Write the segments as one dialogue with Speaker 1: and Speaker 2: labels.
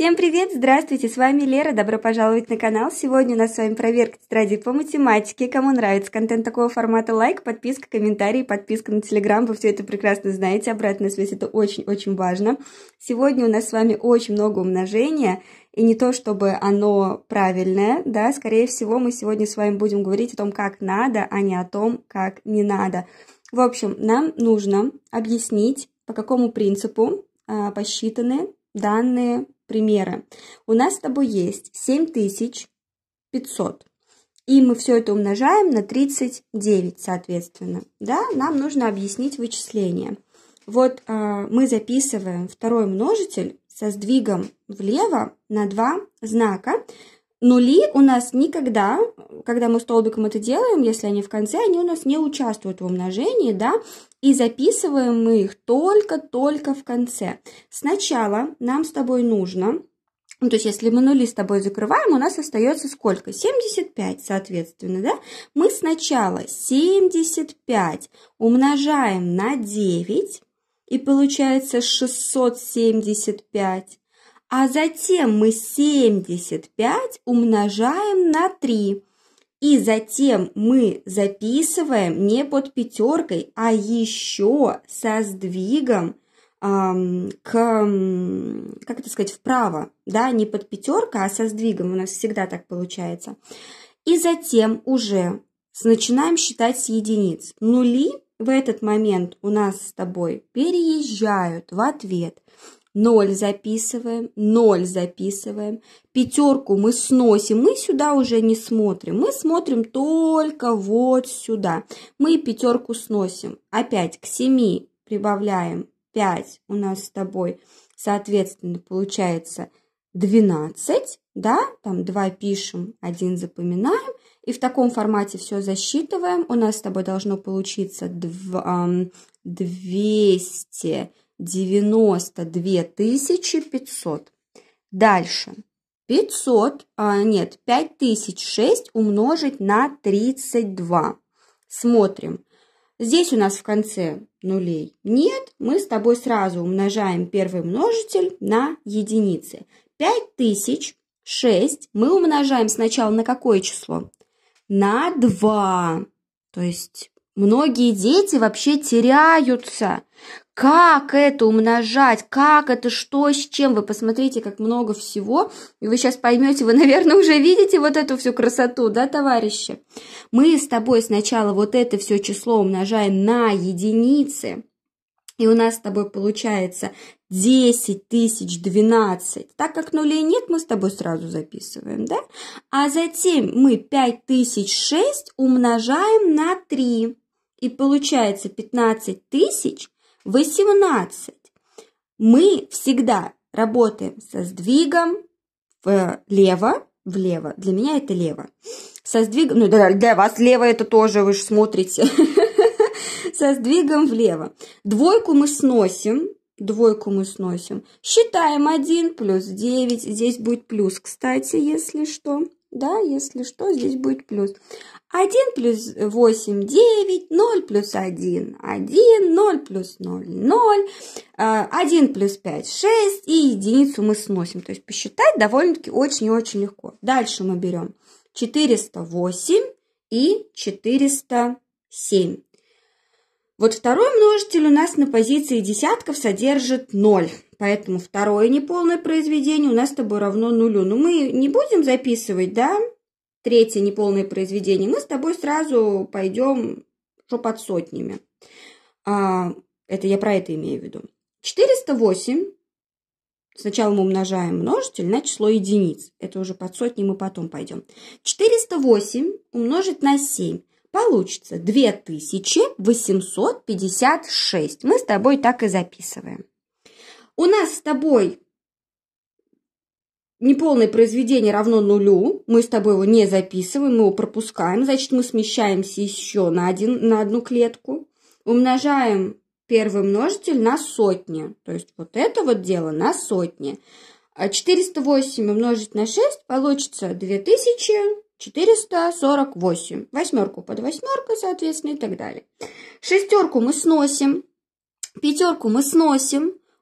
Speaker 1: Всем привет! Здравствуйте! С вами Лера. Добро пожаловать на канал. Сегодня у нас с вами проверка тетради по математике. Кому нравится контент такого формата, лайк, подписка, комментарий, подписка на телеграм. Вы все это прекрасно знаете. Обратная связь это очень-очень важно. Сегодня у нас с вами очень много умножения. И не то, чтобы оно правильное, да, скорее всего, мы сегодня с вами будем говорить о том, как надо, а не о том, как не надо. В общем, нам нужно объяснить, по какому принципу э, посчитаны данные примеры. У нас с тобой есть 7500. И мы все это умножаем на 39, соответственно. Да? Нам нужно объяснить вычисление. Вот э, мы записываем второй множитель со сдвигом влево на два знака, Нули у нас никогда, когда мы столбиком это делаем, если они в конце, они у нас не участвуют в умножении, да, и записываем мы их только-только в конце. Сначала нам с тобой нужно, ну, то есть если мы нули с тобой закрываем, у нас остается сколько? 75, соответственно, да? Мы сначала 75 умножаем на 9, и получается 675 а затем мы 75 умножаем на 3. И затем мы записываем не под пятеркой, а еще со сдвигом эм, к, как это сказать, вправо, да, не под пятеркой, а со сдвигом, у нас всегда так получается. И затем уже начинаем считать с единиц. Нули в этот момент у нас с тобой переезжают в ответ – ноль записываем, ноль записываем. Пятерку мы сносим, мы сюда уже не смотрим. Мы смотрим только вот сюда. Мы пятерку сносим. Опять к семи прибавляем пять, у нас с тобой. Соответственно, получается двенадцать, да, там два пишем, один запоминаем. И в таком формате все засчитываем. У нас с тобой должно получиться двести 92 500. Дальше. 500, а, нет, 5006 умножить на 32. Смотрим. Здесь у нас в конце нулей нет. Мы с тобой сразу умножаем первый множитель на единицы. 5006 мы умножаем сначала на какое число? На 2. То есть многие дети вообще теряются, как это умножать, как это, что, с чем. Вы посмотрите, как много всего, и вы сейчас поймете, вы, наверное, уже видите вот эту всю красоту, да, товарищи? Мы с тобой сначала вот это все число умножаем на единицы, и у нас с тобой получается 10 тысяч 12. Так как нулей нет, мы с тобой сразу записываем, да? А затем мы 5 тысяч 6 умножаем на 3. И получается 15 тысяч 18. Мы всегда работаем со сдвигом влево, влево. Для меня это лево. Со сдвигом, ну для, для вас лево это тоже, вы же смотрите. Со сдвигом влево. Двойку мы сносим, двойку мы сносим. Считаем 1 плюс 9. Здесь будет плюс, кстати, если что. Да, если что, здесь будет плюс. 1 плюс 8, 9, 0 плюс 1, 1, 0 плюс 0, 0, 1 плюс 5, 6 и единицу мы сносим. То есть посчитать довольно-таки очень и очень легко. Дальше мы берем 408 и 407. Вот второй множитель у нас на позиции десятков содержит 0. Поэтому второе неполное произведение у нас с тобой равно нулю. Но ну, мы не будем записывать, да? третье неполное произведение, мы с тобой сразу пойдем что под сотнями. А, это я про это имею в виду. 408 Сначала мы умножаем множитель на число единиц. Это уже под сотни мы потом пойдем. 408 умножить на 7 получится 2856. Мы с тобой так и записываем. У нас с тобой Неполное произведение равно нулю, мы с тобой его не записываем, мы его пропускаем, значит, мы смещаемся еще на, один, на одну клетку, умножаем первый множитель на сотни, то есть вот это вот дело на сотни. 408 а умножить на 6 получится 2448. Восьмерку под восьмеркой, соответственно, и так далее. Шестерку мы сносим, пятерку мы сносим,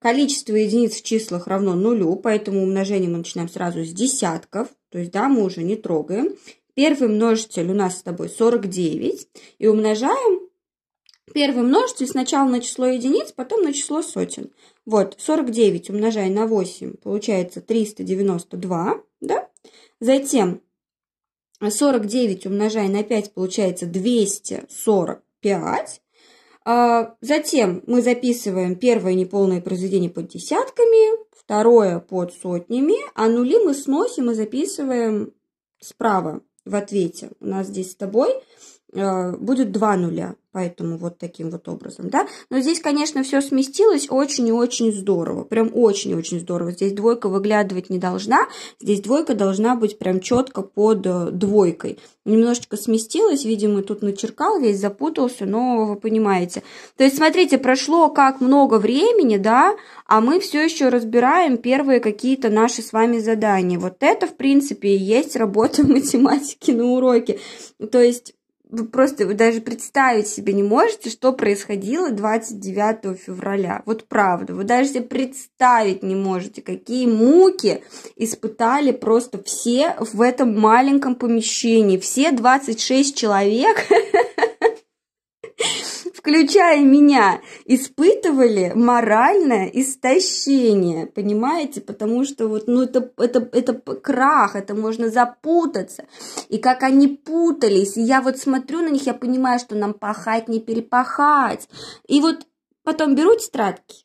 Speaker 1: Количество единиц в числах равно нулю, поэтому умножение мы начинаем сразу с десятков. То есть, да, мы уже не трогаем. Первый множитель у нас с тобой 49. И умножаем первый множитель сначала на число единиц, потом на число сотен. Вот, 49 умножая на 8, получается 392, да? Затем 49 умножая на 5, получается 245. А, затем мы записываем первое неполное произведение под десятками, второе под сотнями, а нули мы сносим и записываем справа в ответе. У нас здесь с тобой Э, будет два нуля, поэтому вот таким вот образом, да. Но здесь, конечно, все сместилось очень и очень здорово, прям очень и очень здорово. Здесь двойка выглядывать не должна, здесь двойка должна быть прям четко под э, двойкой. Немножечко сместилось, видимо, тут начеркал, весь запутался, но вы понимаете. То есть, смотрите, прошло как много времени, да, а мы все еще разбираем первые какие-то наши с вами задания. Вот это, в принципе, и есть работа математики на уроке. То есть вы просто вы даже представить себе не можете, что происходило 29 февраля. Вот правда, вы даже себе представить не можете, какие муки испытали просто все в этом маленьком помещении, все 26 человек. включая меня, испытывали моральное истощение, понимаете, потому что вот, ну, это, это, это крах, это можно запутаться, и как они путались, и я вот смотрю на них, я понимаю, что нам пахать не перепахать, и вот потом беру тетрадки,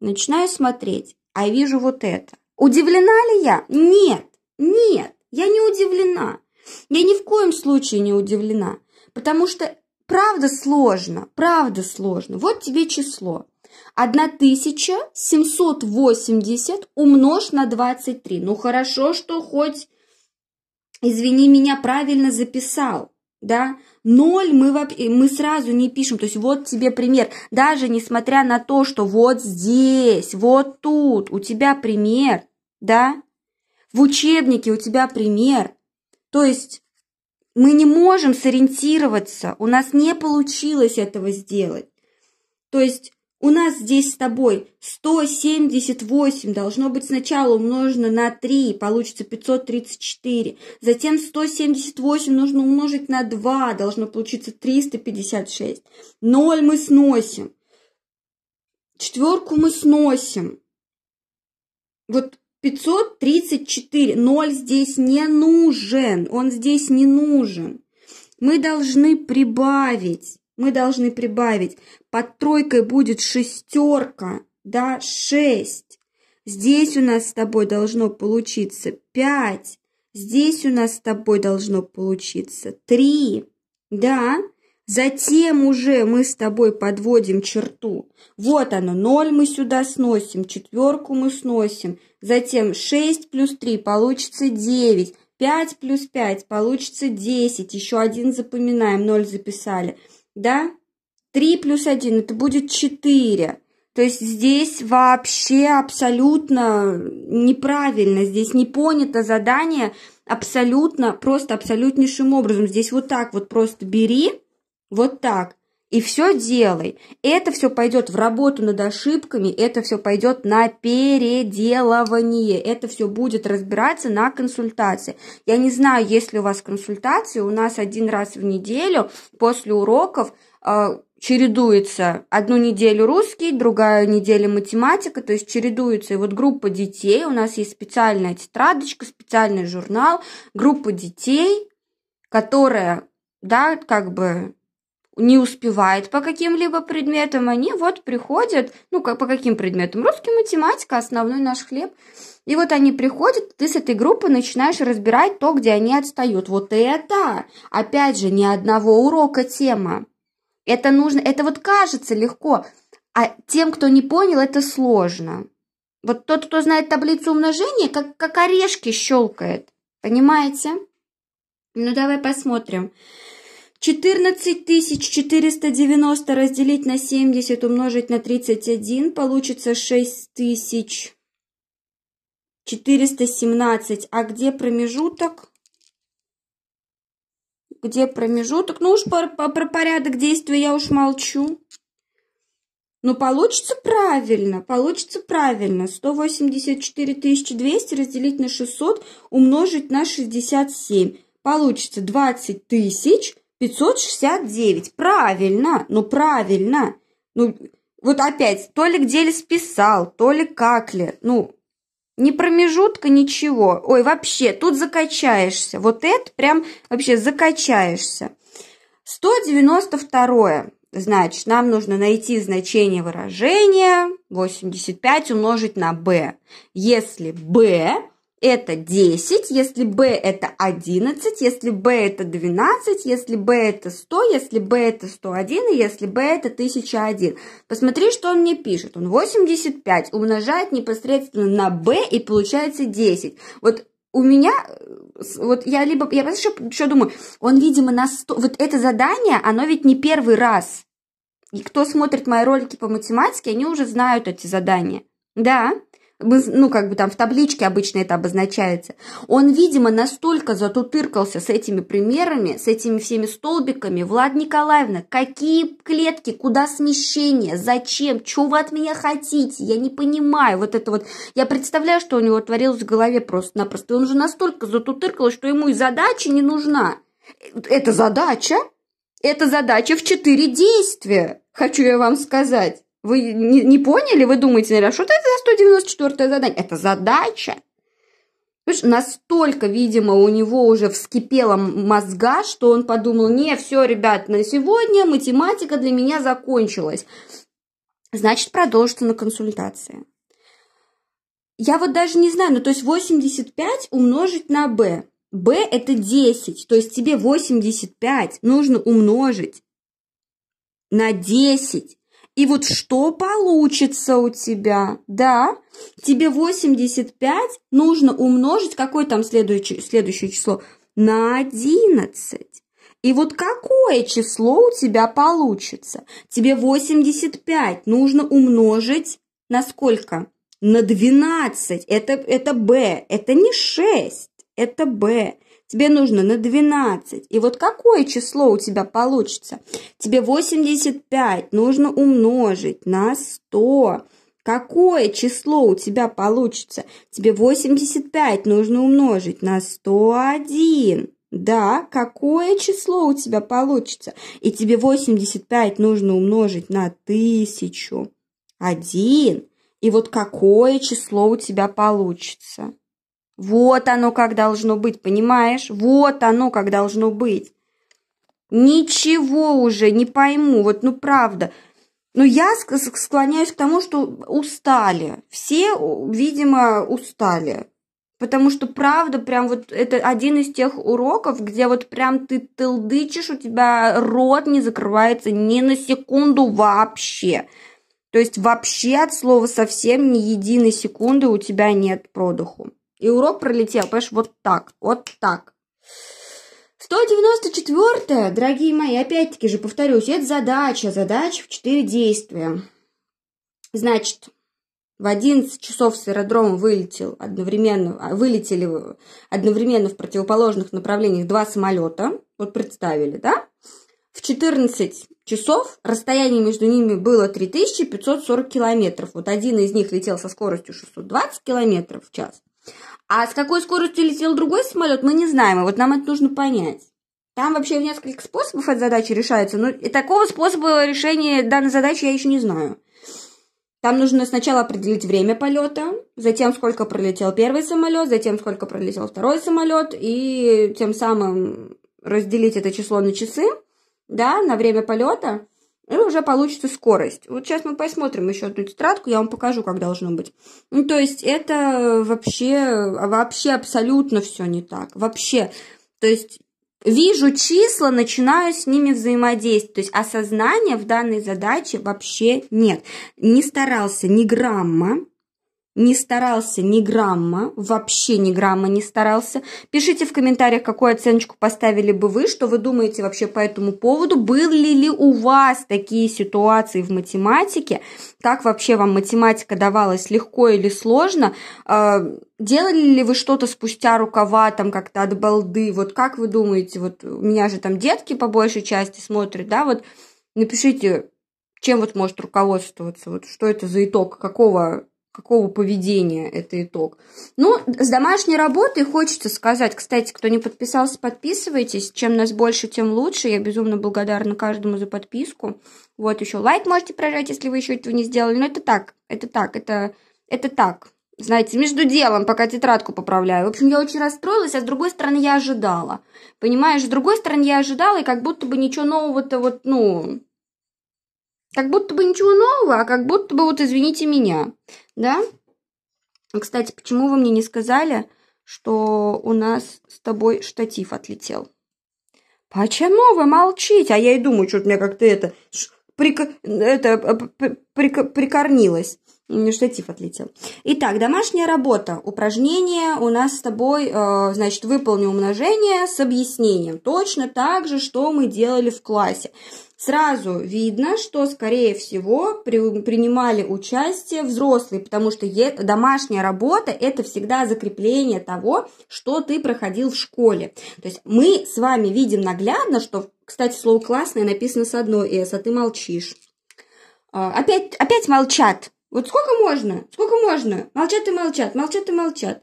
Speaker 1: начинаю смотреть, а вижу вот это. Удивлена ли я? Нет, нет, я не удивлена. Я ни в коем случае не удивлена, потому что Правда сложно, правда сложно. Вот тебе число. 1780 умножь на 23. Ну хорошо, что хоть, извини меня, правильно записал, да? Ноль мы, мы сразу не пишем. То есть вот тебе пример. Даже несмотря на то, что вот здесь, вот тут у тебя пример, да? В учебнике у тебя пример. То есть мы не можем сориентироваться, у нас не получилось этого сделать. То есть у нас здесь с тобой 178 должно быть сначала умножено на 3, получится 534. Затем 178 нужно умножить на 2, должно получиться 356. 0 мы сносим. Четверку мы сносим. Вот 534, 0 здесь не нужен, он здесь не нужен. Мы должны прибавить, мы должны прибавить. Под тройкой будет шестерка, да, 6. Здесь у нас с тобой должно получиться 5. Здесь у нас с тобой должно получиться 3. Да? Затем уже мы с тобой подводим черту. Вот оно, ноль мы сюда сносим, четверку мы сносим, Затем 6 плюс 3 получится 9. 5 плюс 5 получится 10. Еще один запоминаем, 0 записали. Да? 3 плюс 1 это будет 4. То есть здесь вообще абсолютно неправильно, здесь не понято задание абсолютно, просто абсолютнейшим образом. Здесь вот так вот просто бери, вот так и все делай. Это все пойдет в работу над ошибками, это все пойдет на переделывание, это все будет разбираться на консультации. Я не знаю, есть ли у вас консультации, у нас один раз в неделю после уроков э, чередуется одну неделю русский, другая неделя математика, то есть чередуется. И вот группа детей, у нас есть специальная тетрадочка, специальный журнал, группа детей, которая да, как бы не успевает по каким-либо предметам, они вот приходят, ну, как, по каким предметам? Русский, математика, основной наш хлеб. И вот они приходят, ты с этой группы начинаешь разбирать то, где они отстают. Вот это, опять же, ни одного урока тема. Это нужно, это вот кажется легко, а тем, кто не понял, это сложно. Вот тот, кто знает таблицу умножения, как, как орешки щелкает. Понимаете? Ну, давай посмотрим. 14 490 разделить на 70 умножить на 31 получится 6 тысяч 417. А где промежуток? Где промежуток? Ну уж про, про, порядок действия я уж молчу. но ну, получится правильно, получится правильно. 184 200 разделить на 600 умножить на 67. Получится 20 тысяч 569. Правильно, ну правильно. Ну, вот опять, то ли где ли списал, то ли как ли. Ну, ни промежутка, ничего. Ой, вообще, тут закачаешься. Вот это прям вообще закачаешься. 192. Значит, нам нужно найти значение выражения 85 умножить на b. Если b это 10, если b это 11, если b это 12, если b это 100, если b это 101 и если b это 1001. Посмотри, что он мне пишет. Он 85 умножает непосредственно на b и получается 10. Вот у меня, э, вот я либо, я вообще что думаю, он, видимо, на 100, вот это задание, оно ведь не первый раз. И кто смотрит мои ролики по математике, они уже знают эти задания. Да, ну, как бы там в табличке обычно это обозначается. Он, видимо, настолько затутыркался с этими примерами, с этими всеми столбиками. Влад Николаевна, какие клетки, куда смещение, зачем, чего вы от меня хотите, я не понимаю. Вот это вот, я представляю, что у него творилось в голове просто-напросто. Он же настолько затутыркал, что ему и задача не нужна. Это задача, это задача в четыре действия, хочу я вам сказать. Вы не, не поняли? Вы думаете, наверное, «А что это за 194 задание? Это задача. Понимаешь, настолько, видимо, у него уже вскипела мозга, что он подумал, не, все, ребят, на сегодня математика для меня закончилась. Значит, продолжится на консультации. Я вот даже не знаю, ну то есть 85 умножить на b. b это 10, то есть тебе 85 нужно умножить на 10. И вот что получится у тебя, да? Тебе 85 нужно умножить, какое там следующее, следующее число? На 11. И вот какое число у тебя получится? Тебе 85 нужно умножить на сколько? На 12. Это, это b, это не 6, это b. Тебе нужно на 12. И вот какое число у тебя получится? Тебе 85 нужно умножить на 100. Какое число у тебя получится? Тебе 85 нужно умножить на 101. Да, какое число у тебя получится? И тебе 85 нужно умножить на 1000. Один. И вот какое число у тебя получится? Вот оно как должно быть, понимаешь? Вот оно как должно быть. Ничего уже не пойму, вот ну правда. Но ну, я склоняюсь к тому, что устали. Все, видимо, устали. Потому что правда, прям вот это один из тех уроков, где вот прям ты тылдычишь, у тебя рот не закрывается ни на секунду вообще. То есть вообще от слова совсем ни единой секунды у тебя нет продуху. И урок пролетел, понимаешь, вот так, вот так. 194, дорогие мои, опять-таки же повторюсь, это задача, задача в 4 действия. Значит, в 11 часов с аэродрома вылетел одновременно, а, вылетели одновременно в противоположных направлениях два самолета. Вот представили, да? В 14 часов расстояние между ними было 3540 километров. Вот один из них летел со скоростью 620 километров в час, а с какой скоростью летел другой самолет, мы не знаем, и вот нам это нужно понять. Там вообще несколько способов эта задача решается, но и такого способа решения данной задачи я еще не знаю. Там нужно сначала определить время полета, затем сколько пролетел первый самолет, затем сколько пролетел второй самолет, и тем самым разделить это число на часы, да, на время полета и уже получится скорость. Вот сейчас мы посмотрим еще одну тетрадку, я вам покажу, как должно быть. Ну, то есть это вообще, вообще абсолютно все не так. Вообще. То есть вижу числа, начинаю с ними взаимодействовать. То есть осознания в данной задаче вообще нет. Не старался ни грамма, не старался ни грамма, вообще ни грамма не старался. Пишите в комментариях, какую оценочку поставили бы вы, что вы думаете вообще по этому поводу, были ли у вас такие ситуации в математике, как вообще вам математика давалась легко или сложно, а, делали ли вы что-то спустя рукава, там как-то от балды, вот как вы думаете, вот у меня же там детки по большей части смотрят, да, вот напишите, чем вот может руководствоваться, вот что это за итог, какого какого поведения это итог. Ну, с домашней работы хочется сказать, кстати, кто не подписался, подписывайтесь. Чем нас больше, тем лучше. Я безумно благодарна каждому за подписку. Вот еще лайк можете прожать, если вы еще этого не сделали. Но это так, это так, это, это так. Знаете, между делом, пока тетрадку поправляю. В общем, я очень расстроилась, а с другой стороны я ожидала. Понимаешь, с другой стороны я ожидала, и как будто бы ничего нового-то вот, ну, как будто бы ничего нового, а как будто бы вот извините меня да? Кстати, почему вы мне не сказали, что у нас с тобой штатив отлетел? Почему вы молчите? А я и думаю, что-то меня как-то это, прик... это э, прик... прикорнилось. Штатив отлетел. Итак, домашняя работа. Упражнение у нас с тобой, э, значит, выполни умножение с объяснением. Точно так же, что мы делали в классе сразу видно, что, скорее всего, при, принимали участие взрослые, потому что е, домашняя работа – это всегда закрепление того, что ты проходил в школе. То есть мы с вами видим наглядно, что, кстати, слово «классное» написано с одной «с», а ты молчишь. А, опять, опять молчат. Вот сколько можно? Сколько можно? Молчат и молчат, молчат и молчат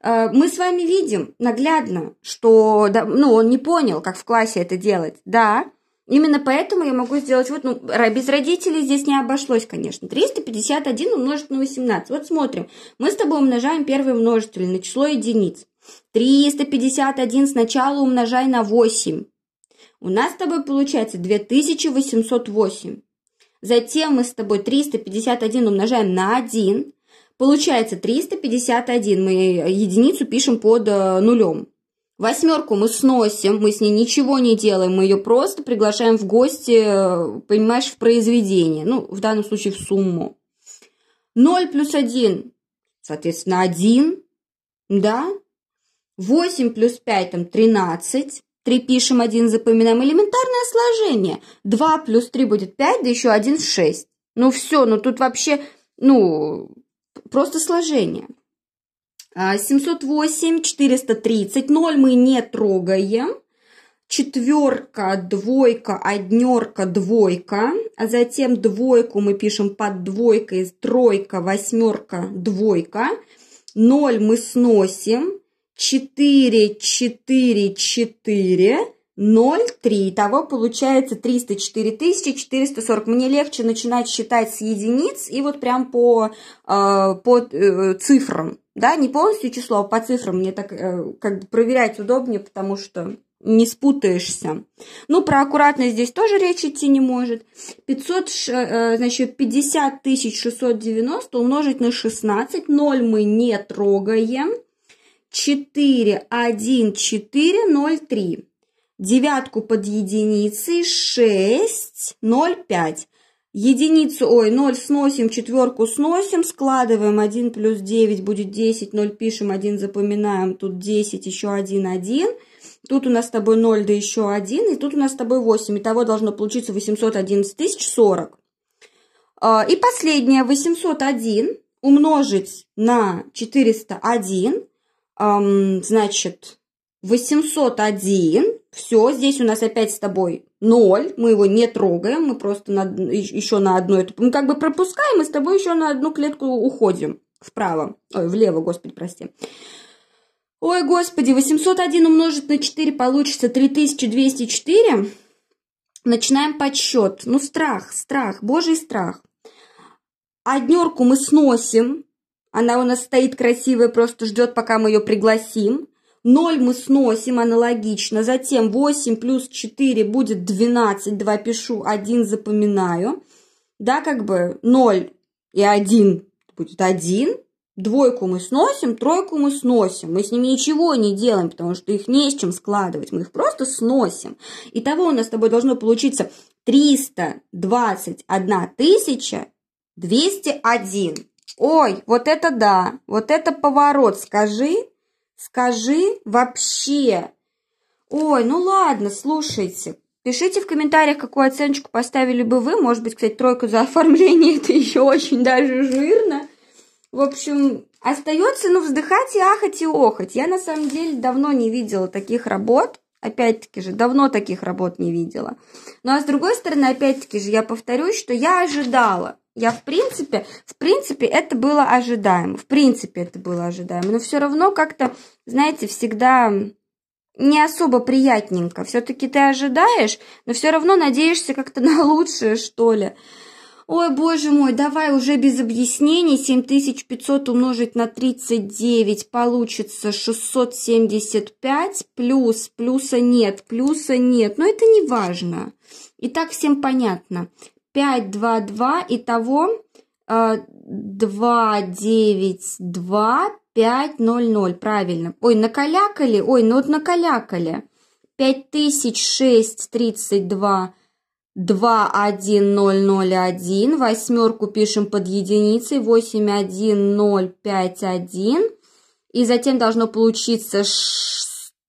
Speaker 1: а, мы с вами видим наглядно, что ну, он не понял, как в классе это делать. Да, Именно поэтому я могу сделать, вот, ну, без родителей здесь не обошлось, конечно. 351 умножить на 18. Вот смотрим. Мы с тобой умножаем первый множитель на число единиц. 351 сначала умножай на 8. У нас с тобой получается 2808. Затем мы с тобой 351 умножаем на 1. Получается 351. Мы э, единицу пишем под э, нулем. Восьмерку мы сносим, мы с ней ничего не делаем, мы ее просто приглашаем в гости, понимаешь, в произведение, ну, в данном случае в сумму. Ноль плюс один, соответственно, один, да? Восемь плюс пять там, тринадцать, три пишем, один запоминаем. Элементарное сложение. Два плюс три будет пять, да еще один шесть. Ну все, ну тут вообще, ну, просто сложение. 708, 430, 0 мы не трогаем. Четверка, двойка, однерка, двойка. А затем двойку мы пишем под двойкой, тройка, восьмерка, двойка. 0 мы сносим. 4, 4, 4, 0, 3. Итого получается 304 440. Мне легче начинать считать с единиц и вот прям по, а, по э, цифрам да, не полностью число, а по цифрам мне так э, как бы проверять удобнее, потому что не спутаешься. Ну, про аккуратность здесь тоже речь идти не может. 500, э, значит, 50 690 умножить на 16, 0 мы не трогаем. 4, 1, 4, 0, 3. Девятку под единицей 6, 0, 5. Единицу, ой, 0 сносим, четверку сносим, складываем 1 плюс 9 будет 10, 0 пишем, 1 запоминаем, тут 10, еще 1, 1. Тут у нас с тобой 0, да еще 1, и тут у нас с тобой 8. Итого должно получиться 811 тысяч 40. А, и последнее, 801 умножить на 401, значит, 801. Все, здесь у нас опять с тобой 0. Мы его не трогаем, мы просто на, еще на одну... Мы ну, как бы пропускаем и с тобой еще на одну клетку уходим вправо. Ой, влево, господи, прости. Ой, господи, 801 умножить на 4 получится 3204. Начинаем подсчет. Ну, страх, страх, божий страх. Однерку мы сносим. Она у нас стоит красивая, просто ждет, пока мы ее пригласим. 0 мы сносим аналогично, затем 8 плюс 4 будет 12, 2 пишу, 1 запоминаю. Да, как бы 0 и 1 будет 1, двойку мы сносим, тройку мы сносим. Мы с ними ничего не делаем, потому что их не с чем складывать, мы их просто сносим. Итого у нас с тобой должно получиться 321 тысяча 201. Ой, вот это да, вот это поворот, скажи. Скажи вообще. Ой, ну ладно, слушайте. Пишите в комментариях, какую оценочку поставили бы вы. Может быть, кстати, тройку за оформление, это еще очень даже жирно. В общем, остается, ну, вздыхать и ахать и охать. Я, на самом деле, давно не видела таких работ. Опять-таки же, давно таких работ не видела. Ну, а с другой стороны, опять-таки же, я повторюсь, что я ожидала, я в принципе, в принципе это было ожидаемо. В принципе это было ожидаемо. Но все равно как-то, знаете, всегда не особо приятненько. Все-таки ты ожидаешь, но все равно надеешься как-то на лучшее, что ли. Ой, боже мой, давай уже без объяснений. 7500 умножить на 39 получится 675 плюс, плюса нет, плюса нет. Но это не важно. И так всем понятно. 5, 2, 2, итого 2, 9, 2, 5, 0, 0, правильно. Ой, накалякали, ой, ну вот накалякали. 5006, 32, 2, 1, 0, 0, 1. Восьмерку пишем под единицей. 8, 1, 0, 5, 1. И затем должно получиться 6.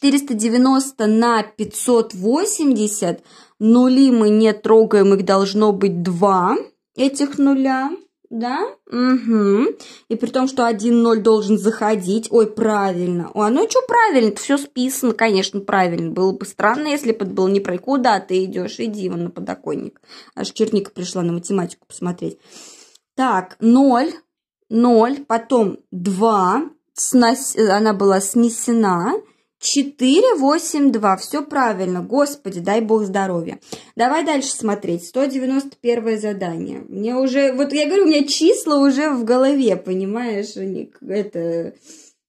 Speaker 1: 490 на 580, нули мы не трогаем, их должно быть 2 этих нуля, да? Угу. И при том, что 1-0 должен заходить. Ой, правильно. О, ну что правильно? Это все списано, конечно, правильно. Было бы странно, если бы это было неправильно. Куда ты идешь? Иди вон на подоконник. Аж черника пришла на математику посмотреть. Так, 0, 0, потом 2. Снос... Она была снесена. 482. Все правильно. Господи, дай бог здоровья. Давай дальше смотреть. 191 задание. Мне уже... Вот я говорю, у меня числа уже в голове, понимаешь? Это...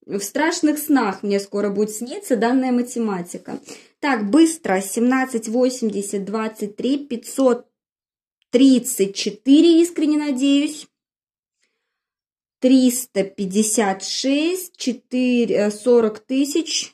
Speaker 1: В страшных снах мне скоро будет сниться данная математика. Так, быстро. 17, 80, 23, 534, искренне надеюсь. 356, 4, 40 тысяч,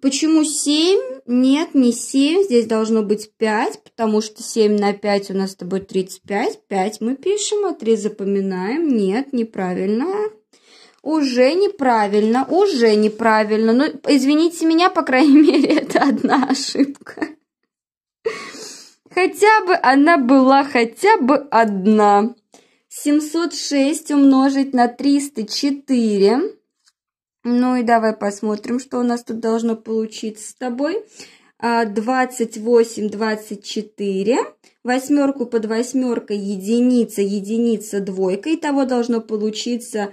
Speaker 1: Почему 7? Нет, не 7, здесь должно быть 5, потому что 7 на 5 у нас с тобой 35. 5 мы пишем, а 3 запоминаем. Нет, неправильно. Уже неправильно, уже неправильно. Ну, извините меня, по крайней мере, это одна ошибка. Хотя бы она была хотя бы одна. 706 умножить на 304 ну и давай посмотрим, что у нас тут должно получиться с тобой. 28, а, 24. Восьмерку под восьмеркой единица, единица, двойка. Итого должно получиться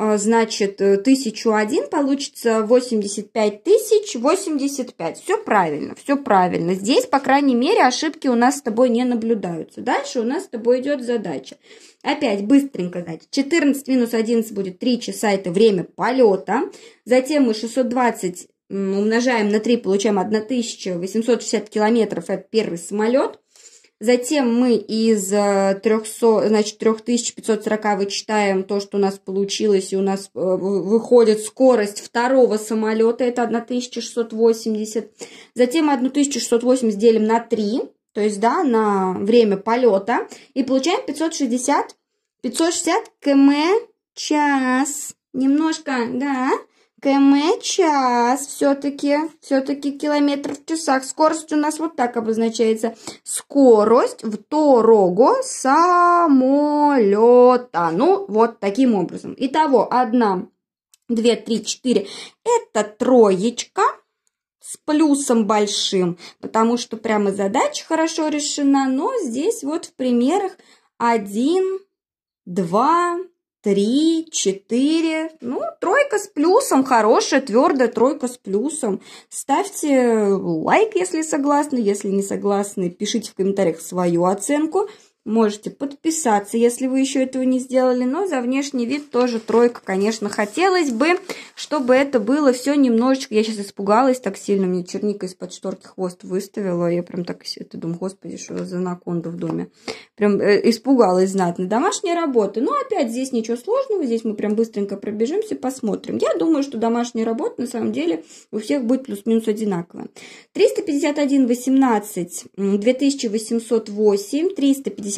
Speaker 1: А, значит, 1001 э, получится 85 тысяч 85. Все правильно, все правильно. Здесь, по крайней мере, ошибки у нас с тобой не наблюдаются. Дальше у нас с тобой идет задача. Опять быстренько, значит, 14 минус 11 будет 3 часа, это время полета. Затем мы 620 умножаем на 3, получаем 1860 километров, это первый самолет. Затем мы из 300, э, значит, 3540 вычитаем то, что у нас получилось, и у нас э, выходит скорость второго самолета, это 1680. Затем 1680 делим на 3, то есть, да, на время полета, и получаем 560, 560 км час. Немножко, да, км час все-таки, все-таки километр в часах. Скорость у нас вот так обозначается. Скорость в дорогу самолета. Ну, вот таким образом. Итого, одна, две, три, четыре. Это троечка с плюсом большим, потому что прямо задача хорошо решена, но здесь вот в примерах один, два три, четыре. Ну, тройка с плюсом, хорошая, твердая тройка с плюсом. Ставьте лайк, если согласны, если не согласны, пишите в комментариях свою оценку можете подписаться, если вы еще этого не сделали. Но за внешний вид тоже тройка, конечно, хотелось бы, чтобы это было все немножечко... Я сейчас испугалась так сильно, мне черника из-под шторки хвост выставила. Я прям так это думаю, господи, что за анаконда в доме. Прям э, испугалась знатно. Домашняя работа. Но ну, опять здесь ничего сложного. Здесь мы прям быстренько пробежимся, посмотрим. Я думаю, что домашняя работа на самом деле у всех будет плюс-минус одинаковая. 351, 18, 2808, 350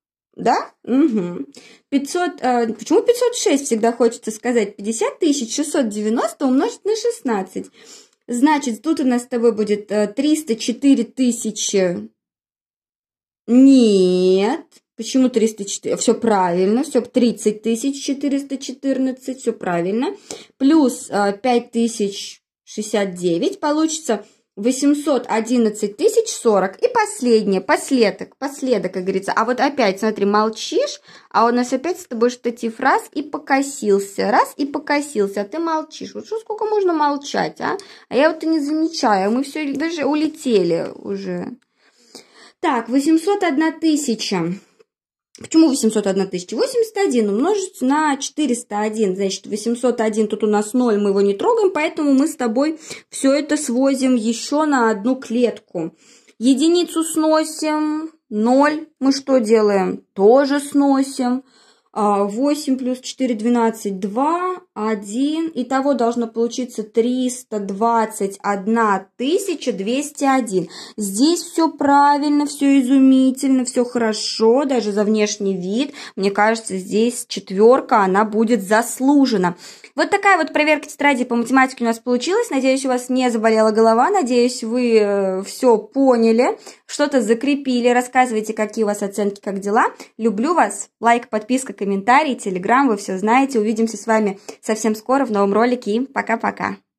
Speaker 1: Да? Угу. 500, э, почему 506 всегда хочется сказать? 50 тысяч 690 умножить на 16. Значит, тут у нас с тобой будет 304 э, тысячи. Нет. Почему 304? Все правильно. Все 30 тысяч 414. Все правильно. Плюс э, 5069 получится 811 тысяч 40. И последнее, последок, последок, как говорится. А вот опять, смотри, молчишь, а у нас опять с тобой штатив раз и покосился, раз и покосился, а ты молчишь. Вот что, сколько можно молчать, а? А я вот и не замечаю, мы все даже улетели уже. Так, 801 тысяча. Почему 801 081 умножить на 401? Значит, 801 тут у нас 0, мы его не трогаем, поэтому мы с тобой все это свозим еще на одну клетку. Единицу сносим, 0 мы что делаем? Тоже сносим. 8 а, плюс 4, 12, 2, 1. Итого должно получиться 321 201. Здесь все правильно, все изумительно, все хорошо, даже за внешний вид. Мне кажется, здесь четверка, она будет заслужена. Вот такая вот проверка тетради по математике у нас получилась. Надеюсь, у вас не заболела голова. Надеюсь, вы э, все поняли, что-то закрепили. Рассказывайте, какие у вас оценки, как дела. Люблю вас. Лайк, подписка, комментарии, телеграм, вы все знаете. Увидимся с вами совсем скоро в новом ролике пока-пока.